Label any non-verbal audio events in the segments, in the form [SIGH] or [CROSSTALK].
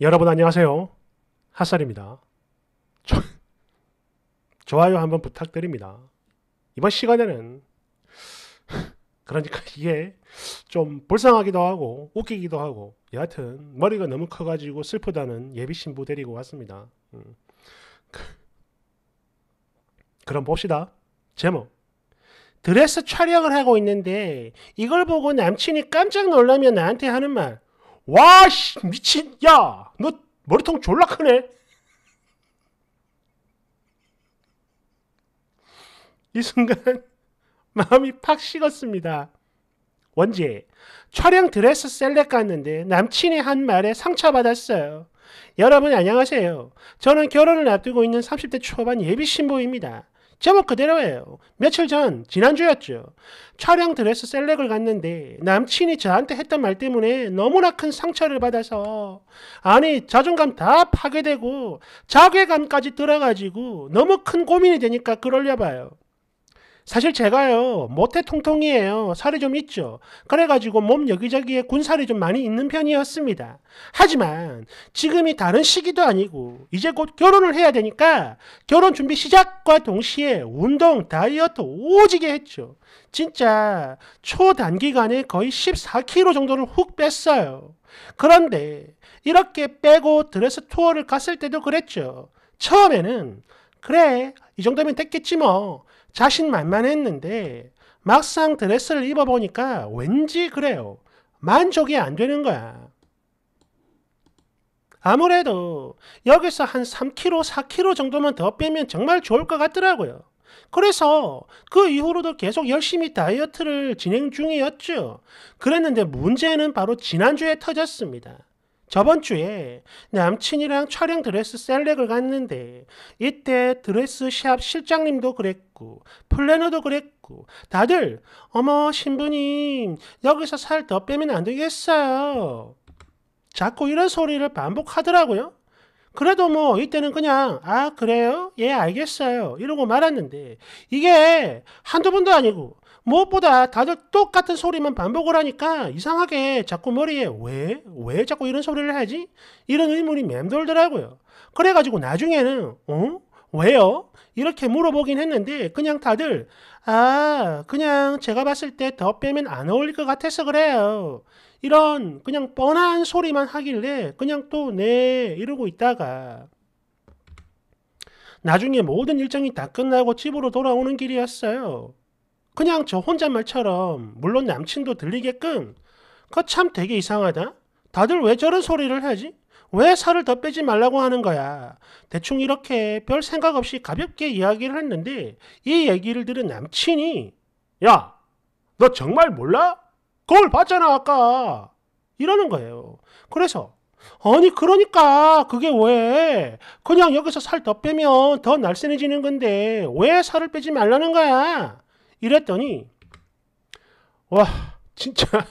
여러분 안녕하세요. 핫살입니다. 저, 좋아요 한번 부탁드립니다. 이번 시간에는 그러니까 이게 좀 불쌍하기도 하고 웃기기도 하고 여하튼 머리가 너무 커가지고 슬프다는 예비 신부 데리고 왔습니다. 음. 그, 그럼 봅시다. 제목 드레스 촬영을 하고 있는데 이걸 보고 남친이 깜짝 놀라며 나한테 하는 말 와, 씨, 미친, 야, 너 머리통 졸라 크네. 이 순간 [LAUGHS] 마음이 팍 식었습니다. 원지, 촬영 드레스 셀렉 갔는데 남친의 한 말에 상처받았어요. 여러분 안녕하세요. 저는 결혼을 앞두고 있는 30대 초반 예비 신부입니다. 제목 그대로예요. 며칠 전, 지난주였죠. 촬영 드레스 셀렉을 갔는데 남친이 저한테 했던 말 때문에 너무나 큰 상처를 받아서 아니 자존감 다 파괴되고 자괴감까지 들어가지고 너무 큰 고민이 되니까 그럴려봐요. 사실 제가요 모태 통통이에요 살이 좀 있죠 그래가지고 몸 여기저기에 군살이 좀 많이 있는 편이었습니다 하지만 지금이 다른 시기도 아니고 이제 곧 결혼을 해야 되니까 결혼 준비 시작과 동시에 운동 다이어트 오지게 했죠 진짜 초단기간에 거의 14kg 정도를 훅 뺐어요 그런데 이렇게 빼고 드레스 투어를 갔을 때도 그랬죠 처음에는 그래 이 정도면 됐겠지 뭐 자신만만했는데 막상 드레스를 입어보니까 왠지 그래요. 만족이 안 되는 거야. 아무래도 여기서 한 3kg, 4kg 정도만 더 빼면 정말 좋을 것 같더라고요. 그래서 그 이후로도 계속 열심히 다이어트를 진행 중이었죠. 그랬는데 문제는 바로 지난주에 터졌습니다. 저번 주에 남친이랑 촬영 드레스 셀렉을 갔는데 이때 드레스 샵 실장님도 그랬고 플래너도 그랬고 다들 어머 신부님 여기서 살 더 빼면 안 되겠어요. 자꾸 이런 소리를 반복하더라고요. 그래도 뭐 이때는 그냥 아 그래요? 예 알겠어요 이러고 말았는데 이게 한두 번도 아니고 무엇보다 다들 똑같은 소리만 반복을 하니까 이상하게 자꾸 머리에 왜, 왜 자꾸 이런 소리를 하지? 이런 의문이 맴돌더라고요. 그래가지고 나중에는, 어? 왜요? 이렇게 물어보긴 했는데 그냥 다들 아 그냥 제가 봤을 때 더 빼면 안 어울릴 것 같아서 그래요 이런 그냥 뻔한 소리만 하길래 그냥 또 네 이러고 있다가 나중에 모든 일정이 다 끝나고 집으로 돌아오는 길이었어요 그냥 저 혼잣말처럼 물론 남친도 들리게끔 그 참 되게 이상하다. 다들 왜 저런 소리를 하지? 왜 살을 더 빼지 말라고 하는 거야? 대충 이렇게 별 생각 없이 가볍게 이야기를 했는데 이 얘기를 들은 남친이 야, 너 정말 몰라? 거울 봤잖아 아까 이러는 거예요. 그래서 아니 그러니까 그게 왜 그냥 여기서 살 더 빼면 더 날씬해지는 건데 왜 살을 빼지 말라는 거야? 이랬더니 와 진짜 [LAUGHS]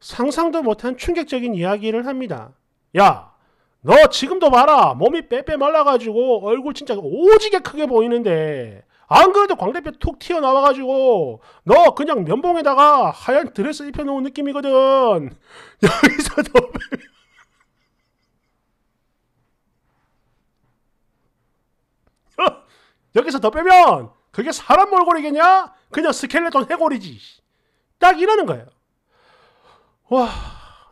상상도 못한 충격적인 이야기를 합니다. 야, 너 지금도 봐라. 몸이 빼빼 말라가지고 얼굴 진짜 오지게 크게 보이는데 안 그래도 광대뼈 툭 튀어나와가지고 너 그냥 면봉에다가 하얀 드레스 입혀놓은 느낌이거든. [LAUGHS] 여기서 너 [LAUGHS] 어, 여기서 더 빼면 그게 사람 몰골이겠냐? 그냥 스켈레톤 해골이지. 딱 이러는 거예요. 와,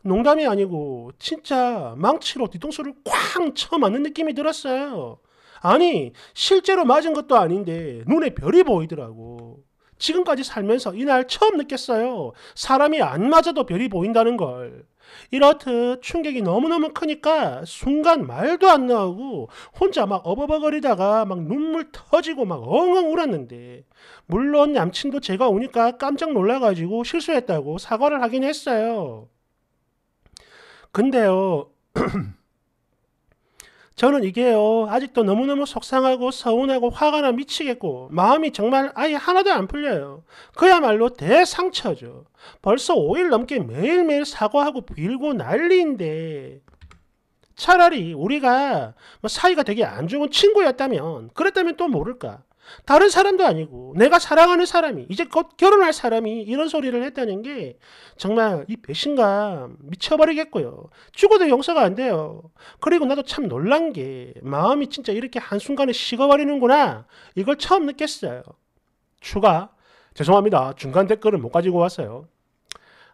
농담이 아니고 진짜 망치로 뒤통수를 쾅쳐 맞는 느낌이 들었어요. 아니, 실제로 맞은 것도 아닌데 눈에 별이 보이더라고. 지금까지 살면서 이날 처음 느꼈어요. 사람이 안 맞아도 별이 보인다는 걸. 이렇듯 충격이 너무너무 크니까 순간 말도 안 나오고 혼자 막 어버버거리다가 막 눈물 터지고 막 엉엉 울었는데 물론 남친도 제가 오니까 깜짝 놀라가지고 실수했다고 사과를 하긴 했어요. 근데요. [CLEARS THROAT] 저는 이게요, 아직도 너무너무 속상하고 서운하고 화가 나 미치겠고, 마음이 정말 아예 하나도 안 풀려요. 그야말로 대상처죠. 벌써 5일 넘게 매일매일 사과하고 빌고 난리인데, 차라리 우리가 뭐 사이가 되게 안 좋은 친구였다면, 그랬다면 또 모를까. 다른 사람도 아니고 내가 사랑하는 사람이 이제 곧 결혼할 사람이 이런 소리를 했다는 게 정말 이 배신감 미쳐버리겠고요. 죽어도 용서가 안 돼요. 그리고 나도 참 놀란 게 마음이 진짜 이렇게 한순간에 식어버리는구나 이걸 처음 느꼈어요. 추가 죄송합니다. 중간 댓글을못 가지고 왔어요.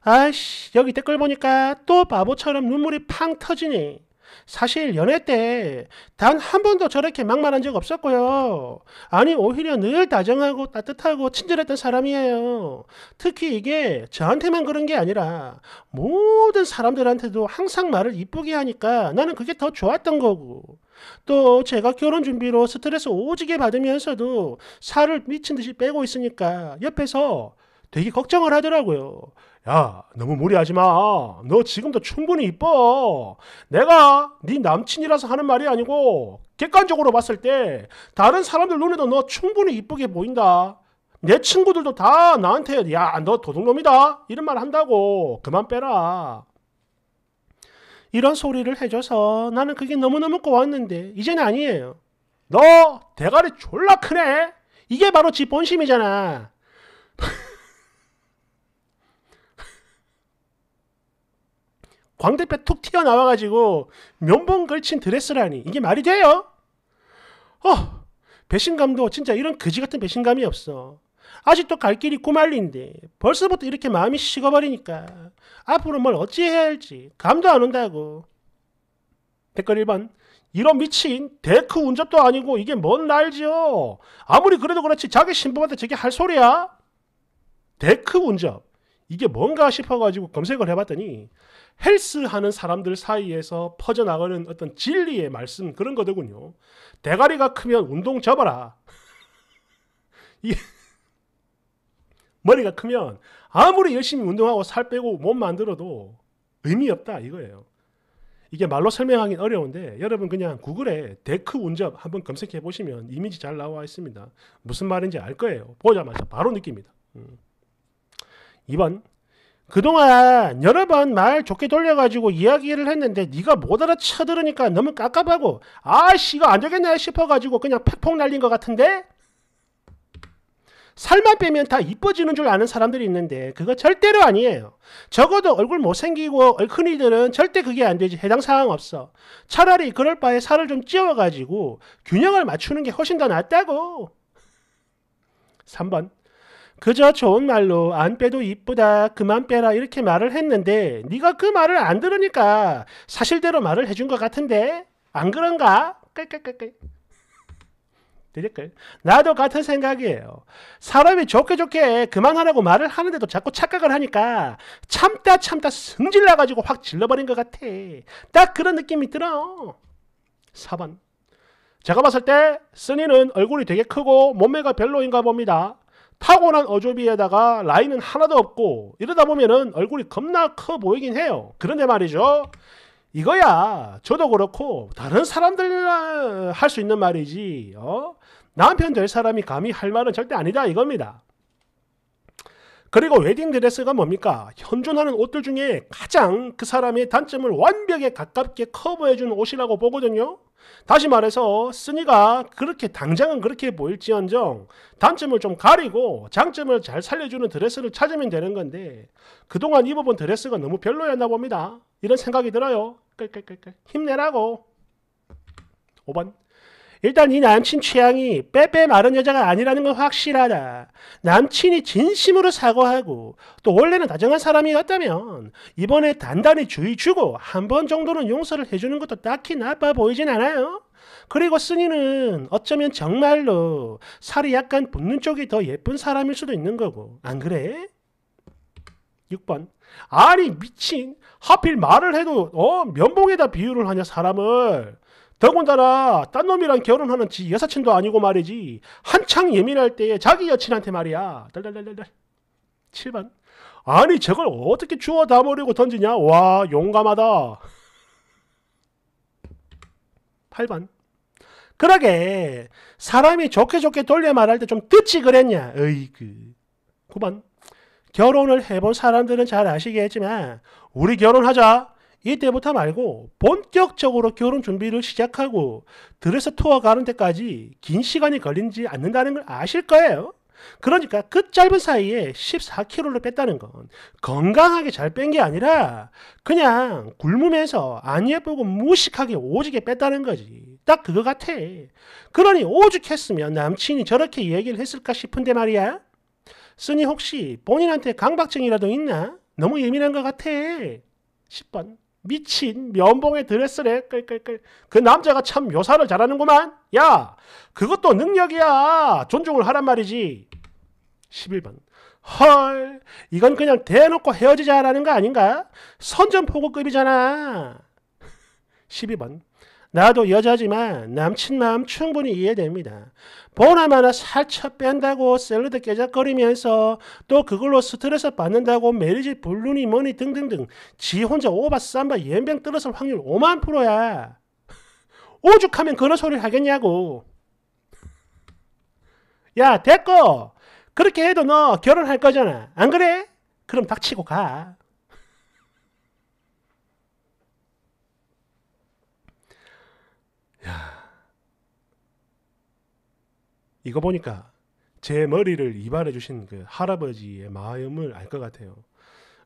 아이씨 여기 댓글 보니까 또 바보처럼 눈물이 팡 터지니 사실 연애 때 단 한 번도 저렇게 막말한 적 없었고요. 아니 오히려 늘 다정하고 따뜻하고 친절했던 사람이에요. 특히 이게 저한테만 그런 게 아니라 모든 사람들한테도 항상 말을 이쁘게 하니까 나는 그게 더 좋았던 거고. 또 제가 결혼 준비로 스트레스 오지게 받으면서도 살을 미친 듯이 빼고 있으니까 옆에서 되게 걱정을 하더라고요. 야, 너무 무리하지 마. 너 지금도 충분히 이뻐. 내가 네 남친이라서 하는 말이 아니고 객관적으로 봤을 때 다른 사람들 눈에도 너 충분히 이쁘게 보인다. 내 친구들도 다 나한테 야, 너 도둑놈이다. 이런 말 한다고. 그만 빼라. 이런 소리를 해줘서 나는 그게 너무너무 고왔는데 이제는 아니에요. 너 대가리 졸라 크네. 이게 바로 지 본심이잖아. [LAUGHS] 광대뼈 툭 튀어나와가지고 면봉 걸친 드레스라니 이게 말이 돼요? 어 배신감도 진짜 이런 거지 같은 배신감이 없어. 아직도 갈 길이 꼬말린데 벌써부터 이렇게 마음이 식어버리니까 앞으로 뭘 어찌해야 할지 감도 안 온다고. 댓글 1번 이런 미친 데크 운전도 아니고 이게 뭔 날지요. 아무리 그래도 그렇지 자기 신부한테 저게 할 소리야? 데크 운전 이게 뭔가 싶어가지고 검색을 해봤더니 헬스 하는 사람들 사이에서 퍼져나가는 어떤 진리의 말씀 그런 거더군요. 대가리가 크면 운동 접어라. [LAUGHS] 머리가 크면 아무리 열심히 운동하고 살 빼고 몸 만들어도 의미 없다 이거예요. 이게 말로 설명하기 는 어려운데 여러분 그냥 구글에 데크 운접 한번 검색해 보시면 이미지 잘 나와 있습니다. 무슨 말인지 알 거예요. 보자마자 바로 느낍니다. 음. 2번 그동안 여러 번 말 좋게 돌려가지고 이야기를 했는데 네가 못 알아차들으니까 너무 깝깝하고 아씨 이거 안 되겠네 싶어가지고 그냥 팍폭 날린 것 같은데 살만 빼면 다 이뻐지는 줄 아는 사람들이 있는데 그거 절대로 아니에요. 적어도 얼굴 못생기고 얼큰이들은 절대 그게 안 되지 해당 사항 없어. 차라리 그럴 바에 살을 좀 찌워가지고 균형을 맞추는 게 훨씬 더 낫다고. 3번 그저 좋은 말로 안 빼도 이쁘다 그만 빼라 이렇게 말을 했는데 네가 그 말을 안 들으니까 사실대로 말을 해준 것 같은데 안 그런가? 깔깔깔깔 나도 같은 생각이에요. 사람이 좋게 좋게 그만하라고 말을 하는데도 자꾸 착각을 하니까 참다 참다 승질나가지고 확 질러버린 것 같아. 딱 그런 느낌이 들어. 4번. 제가 봤을 때쓴이는 얼굴이 되게 크고 몸매가 별로인가 봅니다. 타고난 어조비에다가 라인은 하나도 없고 이러다 보면은 얼굴이 겁나 커 보이긴 해요. 그런데 말이죠. 이거야 저도 그렇고 다른 사람들이나 할수 있는 말이지 어? 남편 될 사람이 감히 할 말은 절대 아니다 이겁니다. 그리고 웨딩 드레스가 뭡니까? 현존하는 옷들 중에 가장 그 사람의 단점을 완벽에 가깝게 커버해주는 옷이라고 보거든요. 다시 말해서 쓰니가 그렇게 당장은 그렇게 보일지언정 단점을 좀 가리고 장점을 잘 살려주는 드레스를 찾으면 되는 건데 그동안 입어본 드레스가 너무 별로였나 봅니다. 이런 생각이 들어요. 힘내라고. 5번 일단 이 남친 취향이 빼빼 마른 여자가 아니라는 건 확실하다. 남친이 진심으로 사과하고 또 원래는 다정한 사람이었다면 이번에 단단히 주의 주고 한 번 정도는 용서를 해주는 것도 딱히 나빠 보이진 않아요. 그리고 스니는 어쩌면 정말로 살이 약간 붙는 쪽이 더 예쁜 사람일 수도 있는 거고 안 그래? 6번 아니 미친 하필 말을 해도 어 면봉에다 비유를 하냐 사람을 더군다나 딴 놈이랑 결혼하는 지 여사친도 아니고 말이지 한창 예민할 때에 자기 여친한테 말이야 달달달달달 7번 아니 저걸 어떻게 주워 담으려고 던지냐 와 용감하다 8번 그러게 사람이 좋게 좋게 돌려 말할 때 좀 듣지 그랬냐 으이그 9번 결혼을 해본 사람들은 잘 아시겠지만 우리 결혼하자 이때부터 말고 본격적으로 결혼 준비를 시작하고 드레스 투어 가는 데까지 긴 시간이 걸린지 않는다는 걸 아실 거예요. 그러니까 그 짧은 사이에 14kg를 뺐다는 건 건강하게 잘 뺀 게 아니라 그냥 굶으면서 안 예쁘고 무식하게 오지게 뺐다는 거지. 딱 그거 같아. 그러니 오죽했으면 남친이 저렇게 얘기를 했을까 싶은데 말이야. 쓰니 혹시 본인한테 강박증이라도 있나? 너무 예민한 것 같아. 10번. 미친 면봉의 드레스래. 끌끌끌. 그 남자가 참 묘사를 잘하는구만. 야, 그것도 능력이야. 존중을 하란 말이지. 11번. 헐, 이건 그냥 대놓고 헤어지자라는 거 아닌가? 선전포고급이잖아. 12번. 나도 여자지만 남친 마음 충분히 이해됩니다. 보나마나 살쳐 뺀다고 샐러드 깨작거리면서 또 그걸로 스트레스 받는다고 메리지 불륜이 뭐니 등등등 지 혼자 오바 쌈바 연병 떨어질 확률 5만 프로야. [LAUGHS] 오죽하면 그런 소리를 하겠냐고. 야 됐고 그렇게 해도 너 결혼할 거잖아. 안 그래? 그럼 닥치고 가. 이거 보니까 제 머리를 이발해 주신 그 할아버지의 마음을 알 것 같아요.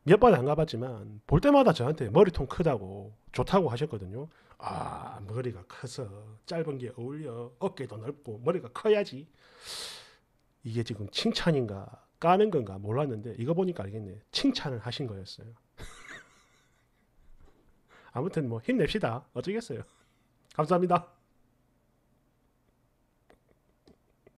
몇 번 안 가봤지만 볼 때마다 저한테 머리통 크다고 좋다고 하셨거든요. 아 머리가 커서 짧은 게 어울려 어깨도 넓고 머리가 커야지. 이게 지금 칭찬인가 까는 건가 몰랐는데 이거 보니까 알겠네. 칭찬을 하신 거였어요. [LAUGHS] 아무튼 뭐 힘냅시다. 어쩌겠어요. 감사합니다.